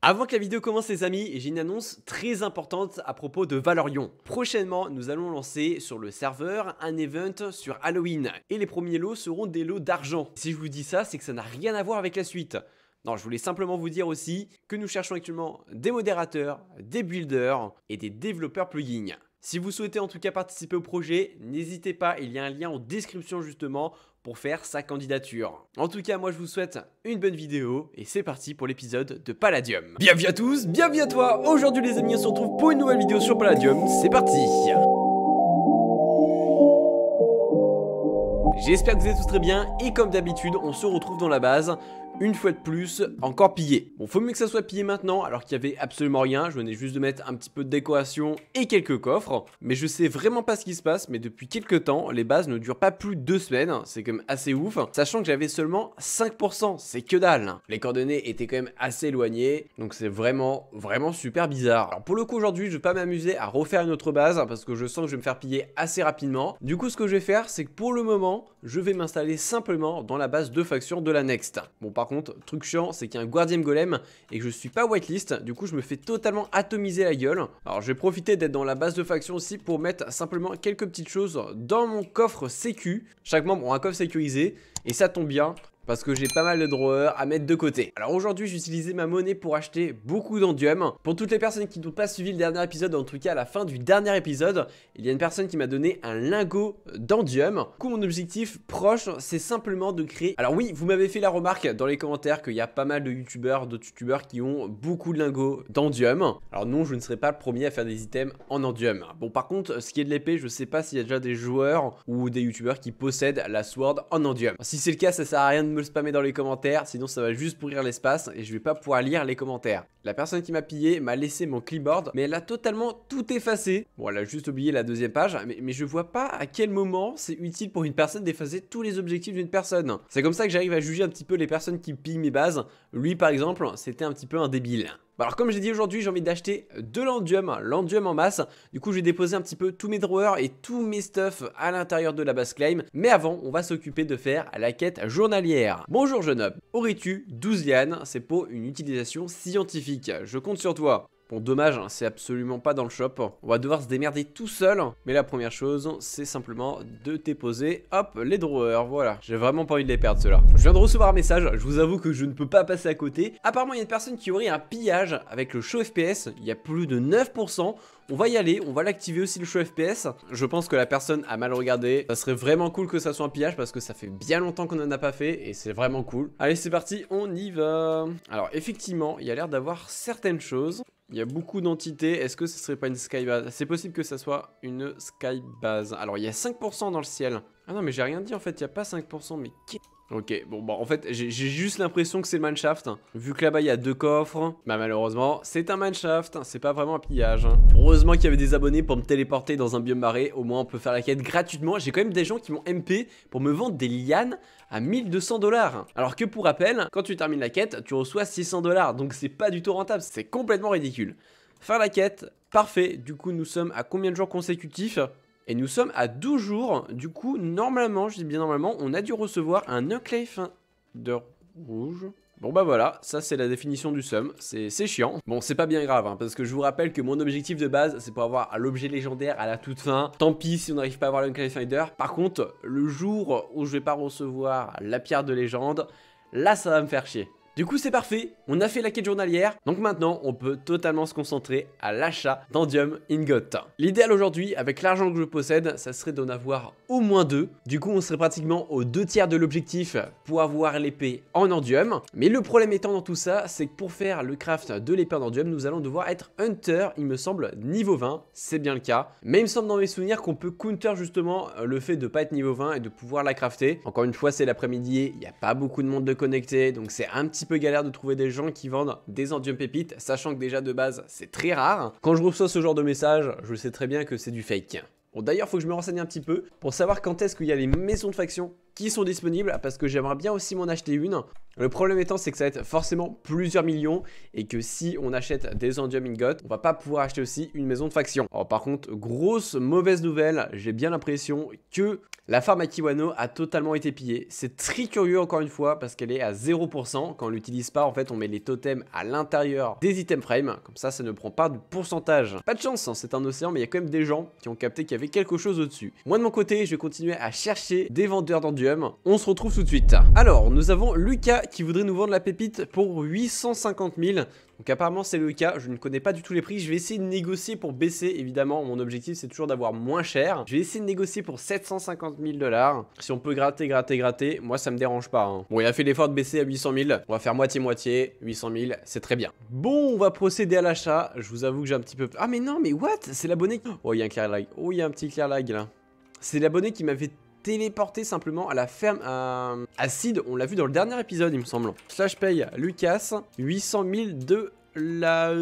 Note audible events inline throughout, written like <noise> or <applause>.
Avant que la vidéo commence les amis, j'ai une annonce très importante à propos de Valorion. Prochainement, nous allons lancer sur le serveur un event sur Halloween et les premiers lots seront des lots d'argent. Si je vous dis ça, c'est que ça n'a rien à voir avec la suite. Non, je voulais simplement vous dire aussi que nous cherchons actuellement des modérateurs, des builders et des développeurs plugins. Si vous souhaitez en tout cas participer au projet, n'hésitez pas, il y a un lien en description justement faire sa candidature. En tout cas, moi je vous souhaite une bonne vidéo et c'est parti pour l'épisode de Palladium. Bienvenue à tous, bienvenue à toi Aujourd'hui les amis, on se retrouve pour une nouvelle vidéo sur Palladium, c'est parti J'espère que vous êtes tous très bien et comme d'habitude, on se retrouve dans la base une fois de plus, encore pillé. Bon, faut mieux que ça soit pillé maintenant, alors qu'il y avait absolument rien. Je venais juste de mettre un petit peu de décoration et quelques coffres. Mais je sais vraiment pas ce qui se passe, mais depuis quelques temps, les bases ne durent pas plus de deux semaines. C'est quand même assez ouf, sachant que j'avais seulement 5%. C'est que dalle. Les coordonnées étaient quand même assez éloignées, donc c'est vraiment, vraiment super bizarre. Alors pour le coup, aujourd'hui, je vais pas m'amuser à refaire une autre base, parce que je sens que je vais me faire piller assez rapidement. Du coup, ce que je vais faire, c'est que pour le moment, je vais m'installer simplement dans la base de faction de la Next. Bon, par contre, truc chiant, c'est qu'il y a un Guardian Golem et que je suis pas whitelist. Du coup, je me fais totalement atomiser la gueule. Alors, je vais profiter d'être dans la base de faction aussi pour mettre simplement quelques petites choses dans mon coffre sécu. Chaque membre a un coffre sécurisé et ça tombe bien parce que j'ai pas mal de drawers à mettre de côté. Alors aujourd'hui, utilisé ma monnaie pour acheter beaucoup d'endium. Pour toutes les personnes qui n'ont pas suivi le dernier épisode, en tout cas à la fin du dernier épisode, il y a une personne qui m'a donné un lingot d'endium. mon objectif proche, c'est simplement de créer... Alors oui, vous m'avez fait la remarque dans les commentaires qu'il y a pas mal de youtubeurs, d'autres youtubeurs qui ont beaucoup de lingots d'endium. Alors non, je ne serai pas le premier à faire des items en endium. Bon, par contre, ce qui est de l'épée, je sais pas s'il y a déjà des joueurs ou des youtubeurs qui possèdent la sword en endium. Si c'est le cas, ça sert à rien de le spammer dans les commentaires, sinon ça va juste pourrir l'espace et je vais pas pouvoir lire les commentaires. La personne qui m'a pillé m'a laissé mon clipboard, mais elle a totalement tout effacé. Bon, elle a juste oublié la deuxième page, mais, mais je vois pas à quel moment c'est utile pour une personne d'effacer tous les objectifs d'une personne. C'est comme ça que j'arrive à juger un petit peu les personnes qui pillent mes bases. Lui, par exemple, c'était un petit peu un débile. Bah, alors comme j'ai dit aujourd'hui, j'ai envie d'acheter de l'andium, l'andium en masse. Du coup, je vais déposer un petit peu tous mes drawers et tous mes stuff à l'intérieur de la base claim. Mais avant, on va s'occuper de faire la quête journalière. Bonjour jeune homme, aurais-tu 12 lianes C'est pour une utilisation scientifique. Je compte sur toi. Bon, dommage, hein, c'est absolument pas dans le shop. On va devoir se démerder tout seul. Mais la première chose, c'est simplement de déposer, hop, les drawers, voilà. J'ai vraiment pas envie de les perdre, ceux-là. Je viens de recevoir un message, je vous avoue que je ne peux pas passer à côté. Apparemment, il y a une personne qui aurait un pillage avec le show FPS. Il y a plus de 9%. On va y aller, on va l'activer aussi le show FPS. Je pense que la personne a mal regardé. Ça serait vraiment cool que ça soit un pillage parce que ça fait bien longtemps qu'on n'en a pas fait et c'est vraiment cool. Allez, c'est parti, on y va. Alors effectivement, il y a l'air d'avoir certaines choses. Il y a beaucoup d'entités. Est-ce que ce serait pas une skybase C'est possible que ça soit une skybase. Alors, il y a 5% dans le ciel. Ah non, mais j'ai rien dit en fait. Il n'y a pas 5%. Mais Ok, bon, bah en fait, j'ai juste l'impression que c'est le mineshaft. Hein. Vu que là-bas, il y a deux coffres, bah malheureusement, c'est un mineshaft, hein. c'est pas vraiment un pillage. Hein. Heureusement qu'il y avait des abonnés pour me téléporter dans un biome marais, au moins on peut faire la quête gratuitement. J'ai quand même des gens qui m'ont MP pour me vendre des lianes à 1200 dollars. Alors que pour rappel, quand tu termines la quête, tu reçois 600 dollars, donc c'est pas du tout rentable, c'est complètement ridicule. Faire la quête, parfait, du coup nous sommes à combien de jours consécutifs et nous sommes à 12 jours. Du coup, normalement, je dis bien normalement, on a dû recevoir un Unclave finder rouge. Bon bah voilà, ça c'est la définition du sum, c'est chiant. Bon c'est pas bien grave, hein, parce que je vous rappelle que mon objectif de base c'est pour avoir l'objet légendaire à la toute fin. Tant pis si on n'arrive pas à avoir l'Unclave Finder. Par contre, le jour où je vais pas recevoir la pierre de légende, là ça va me faire chier. Du coup c'est parfait, on a fait la quête journalière, donc maintenant on peut totalement se concentrer à l'achat d'andium ingot. L'idéal aujourd'hui, avec l'argent que je possède, ça serait d'en avoir au moins deux. Du coup on serait pratiquement aux deux tiers de l'objectif pour avoir l'épée en andium. Mais le problème étant dans tout ça, c'est que pour faire le craft de l'épée en Andium, nous allons devoir être hunter, il me semble, niveau 20, c'est bien le cas. Mais il me semble dans mes souvenirs qu'on peut counter justement euh, le fait de pas être niveau 20 et de pouvoir la crafter. Encore une fois c'est l'après-midi, il n'y a pas beaucoup de monde de connecté, donc c'est un petit galère de trouver des gens qui vendent des endium pépites, sachant que déjà de base, c'est très rare. Quand je reçois ce genre de message, je sais très bien que c'est du fake. Bon, d'ailleurs, faut que je me renseigne un petit peu pour savoir quand est-ce qu'il y a les maisons de faction qui sont disponibles parce que j'aimerais bien aussi m'en acheter une. Le problème étant, c'est que ça va être forcément plusieurs millions et que si on achète des endium ingots, on va pas pouvoir acheter aussi une maison de faction. Alors, par contre, grosse mauvaise nouvelle, j'ai bien l'impression que la farm à Kiwano a totalement été pillée. C'est très curieux encore une fois parce qu'elle est à 0%. Quand on l'utilise pas, en fait, on met les totems à l'intérieur des item frames. Comme ça, ça ne prend pas de pourcentage. Pas de chance, hein, c'est un océan, mais il y a quand même des gens qui ont capté qu'il y avait quelque chose au-dessus. Moi, de mon côté, je vais continuer à chercher des vendeurs d'endium on se retrouve tout de suite. Alors, nous avons Lucas qui voudrait nous vendre la pépite pour 850 000. Donc apparemment c'est le cas, je ne connais pas du tout les prix, je vais essayer de négocier pour baisser évidemment, mon objectif c'est toujours d'avoir moins cher. Je vais essayer de négocier pour 750 000 dollars. Si on peut gratter, gratter, gratter, moi ça me dérange pas. Hein. Bon il a fait l'effort de baisser à 800 000, on va faire moitié-moitié, 800 000, c'est très bien. Bon on va procéder à l'achat, je vous avoue que j'ai un petit peu... Ah mais non mais what C'est l'abonné... Oh il y a un clair lag, oh il y a un petit clair lag là. C'est l'abonné qui m'avait téléporté simplement à la ferme à, On l'a vu dans le dernier épisode, il me semble. Slash pay Lucas 800 000 de la...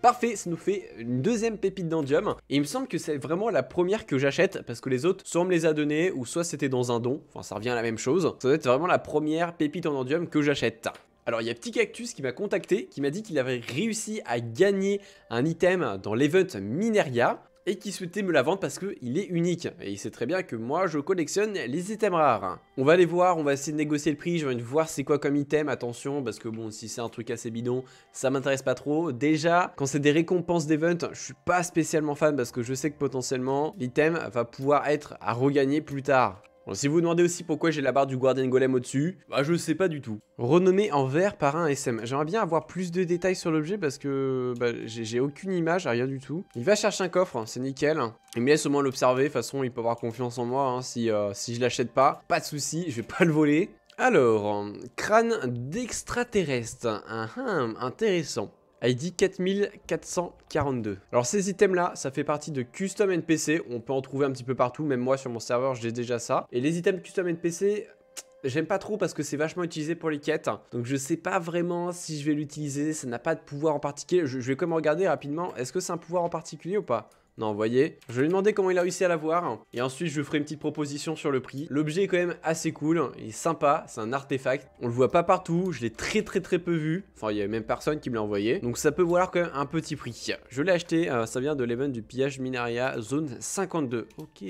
Parfait, ça nous fait une deuxième pépite d'endium. Et il me semble que c'est vraiment la première que j'achète parce que les autres, soit on me les a donné ou soit c'était dans un don. Enfin, ça revient à la même chose. Ça doit être vraiment la première pépite en que j'achète. Alors il y a Petit Cactus qui m'a contacté, qui m'a dit qu'il avait réussi à gagner un item dans l'event Mineria et qui souhaitait me la vendre parce qu'il est unique. Et il sait très bien que moi, je collectionne les items rares. On va aller voir, on va essayer de négocier le prix, je vais voir c'est quoi comme item, attention, parce que bon, si c'est un truc assez bidon, ça m'intéresse pas trop. Déjà, quand c'est des récompenses d'event, je suis pas spécialement fan parce que je sais que potentiellement, l'item va pouvoir être à regagner plus tard si vous vous demandez aussi pourquoi j'ai la barre du Guardian Golem au-dessus, bah je sais pas du tout. Renommé en vert par un SM. J'aimerais bien avoir plus de détails sur l'objet parce que bah, j'ai aucune image, rien du tout. Il va chercher un coffre, c'est nickel. Il me laisse au moins l'observer, de toute façon il peut avoir confiance en moi hein, si, euh, si je l'achète pas. Pas de souci, je vais pas le voler. Alors, crâne d'extraterrestre, ah, ah, intéressant. ID 4442. Alors ces items là, ça fait partie de custom NPC, on peut en trouver un petit peu partout, même moi sur mon serveur j'ai déjà ça. Et les items custom NPC, J'aime pas trop parce que c'est vachement utilisé pour les quêtes. Donc je sais pas vraiment si je vais l'utiliser. Ça n'a pas de pouvoir en particulier. Je, vais comme regarder rapidement. Est-ce que c'est un pouvoir en particulier ou pas envoyé. Je lui demandais comment il a réussi à l'avoir. Et ensuite, je ferai une petite proposition sur le prix. L'objet est quand même assez cool. Il est sympa. C'est un artefact. On le voit pas partout. Je l'ai très très très peu vu. Enfin, il y avait même personne qui me l'a envoyé. Donc ça peut valoir quand même un petit prix. Je l'ai acheté. Euh, ça vient de l'event du pillage Minaria zone 52. Ok.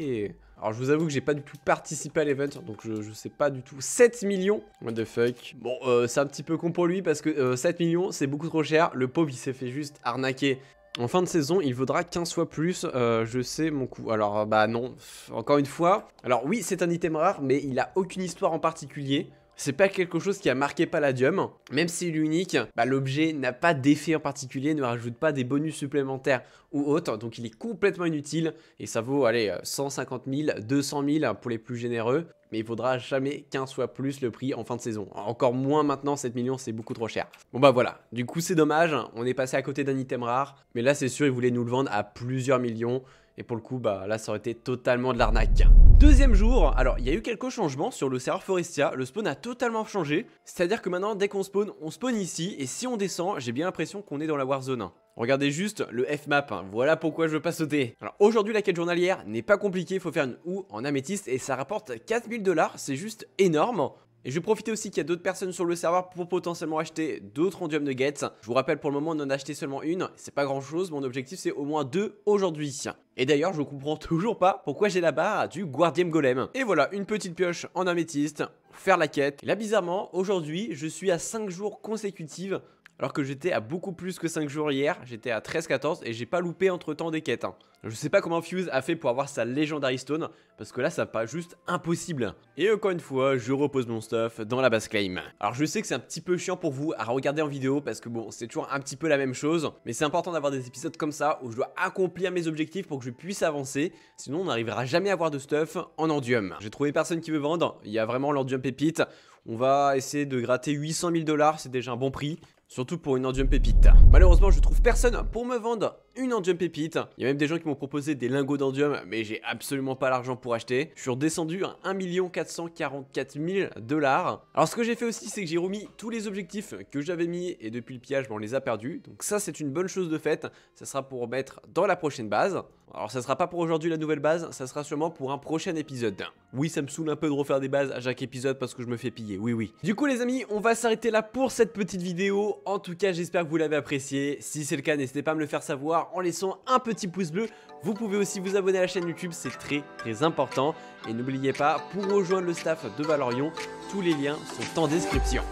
Alors je vous avoue que j'ai pas du tout participé à l'event, donc je, sais pas du tout. 7 millions What the fuck Bon, euh, c'est un petit peu con pour lui parce que 7 euh, millions, c'est beaucoup trop cher. Le pauvre, il s'est fait juste arnaquer. En fin de saison, il vaudra 15 fois plus, euh, je sais mon coup. Alors, bah non, encore une fois. Alors oui, c'est un item rare, mais il a aucune histoire en particulier. C'est pas quelque chose qui a marqué Palladium. Même si est unique, bah, l'objet n'a pas d'effet en particulier, ne rajoute pas des bonus supplémentaires ou autres, donc il est complètement inutile et ça vaut, allez, 150 000, 200 000 pour les plus généreux, mais il faudra jamais qu'un soit plus le prix en fin de saison. Encore moins maintenant, 7 millions, c'est beaucoup trop cher. Bon bah voilà, du coup c'est dommage, on est passé à côté d'un item rare, mais là c'est sûr, ils voulaient nous le vendre à plusieurs millions et pour le coup, bah là, ça aurait été totalement de l'arnaque. Deuxième jour, alors il y a eu quelques changements sur le serveur Forestia, le spawn a totalement changé, c'est-à-dire que maintenant dès qu'on spawn, on spawn ici, et si on descend, j'ai bien l'impression qu'on est dans la Warzone 1. Regardez juste le F-map, hein. voilà pourquoi je veux pas sauter. Alors aujourd'hui la quête journalière n'est pas compliquée, faut faire une OU en améthyste et ça rapporte 4000 dollars, c'est juste énorme. Et je vais profiter aussi qu'il y a d'autres personnes sur le serveur pour potentiellement acheter d'autres de nuggets. Je vous rappelle pour le moment on acheter seulement une, c'est pas grand chose, mon objectif c'est au moins deux aujourd'hui. Et d'ailleurs je comprends <laughs> toujours pas pourquoi j'ai la barre du Guardian Golem. Et voilà, une petite pioche en améthyste, faire la quête. là bizarrement, aujourd'hui je suis à 5 jours consécutifs alors que j'étais à beaucoup plus que 5 jours hier, j'étais à 13-14 et j'ai pas loupé entre temps des quêtes. Hein. Je sais pas comment Fuse a fait pour avoir sa Legendary Stone, parce que là ça pas juste impossible. Et encore une fois, je repose mon stuff dans la base claim. Alors je sais que c'est un petit peu chiant pour vous à regarder en vidéo, parce que bon, c'est toujours un petit peu la même chose, mais c'est important d'avoir des épisodes comme ça, où je dois accomplir mes objectifs pour que je puisse avancer, sinon on n'arrivera jamais à avoir de stuff en endium. J'ai trouvé personne qui veut vendre, il y a vraiment l'endium pépite, on va essayer de gratter 800 000 dollars, c'est déjà un bon prix. Surtout pour une endium pépite. Malheureusement, je trouve personne pour me vendre une endium pépite. Il y a même des gens qui m'ont proposé des lingots d'endium, mais j'ai absolument pas l'argent pour acheter. Je suis redescendu à 1 444 000 dollars. Alors ce que j'ai fait aussi, c'est que j'ai remis tous les objectifs que j'avais mis et depuis le pillage, ben, on les a perdus. Donc ça, c'est une bonne chose de faite. Ça sera pour mettre dans la prochaine base. Alors ça sera pas pour aujourd'hui la nouvelle base, ça sera sûrement pour un prochain épisode. Oui, ça me saoule un peu de refaire des bases à chaque épisode parce que je me fais piller, oui oui. Du coup les amis, on va s'arrêter là pour cette petite vidéo. En tout cas, j'espère que vous l'avez appréciée. Si c'est le cas, n'hésitez pas à me le faire savoir en laissant un petit pouce bleu. Vous pouvez aussi vous abonner à la chaîne YouTube, c'est très très important. Et n'oubliez pas, pour rejoindre le staff de Valorion, tous les liens sont en description.